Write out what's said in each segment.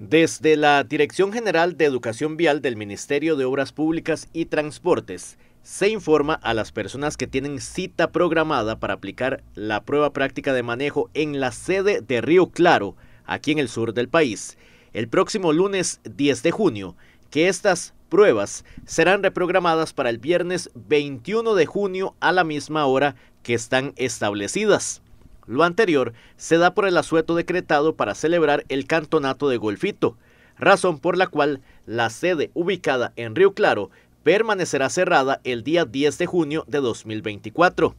Desde la Dirección General de Educación Vial del Ministerio de Obras Públicas y Transportes, se informa a las personas que tienen cita programada para aplicar la prueba práctica de manejo en la sede de Río Claro, aquí en el sur del país, el próximo lunes 10 de junio, que estas pruebas serán reprogramadas para el viernes 21 de junio a la misma hora que están establecidas. Lo anterior se da por el asueto decretado para celebrar el cantonato de Golfito, razón por la cual la sede ubicada en Río Claro permanecerá cerrada el día 10 de junio de 2024.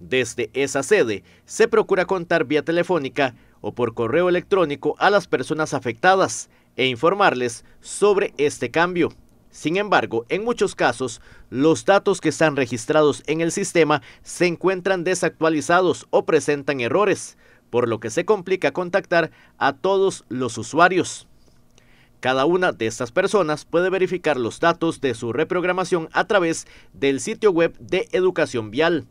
Desde esa sede se procura contar vía telefónica o por correo electrónico a las personas afectadas e informarles sobre este cambio. Sin embargo, en muchos casos, los datos que están registrados en el sistema se encuentran desactualizados o presentan errores, por lo que se complica contactar a todos los usuarios. Cada una de estas personas puede verificar los datos de su reprogramación a través del sitio web de educación vial.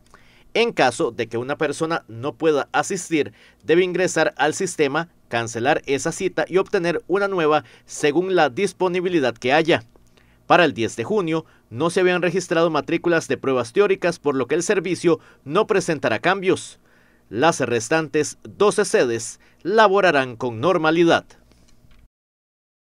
En caso de que una persona no pueda asistir, debe ingresar al sistema, cancelar esa cita y obtener una nueva según la disponibilidad que haya. Para el 10 de junio no se habían registrado matrículas de pruebas teóricas, por lo que el servicio no presentará cambios. Las restantes 12 sedes laborarán con normalidad.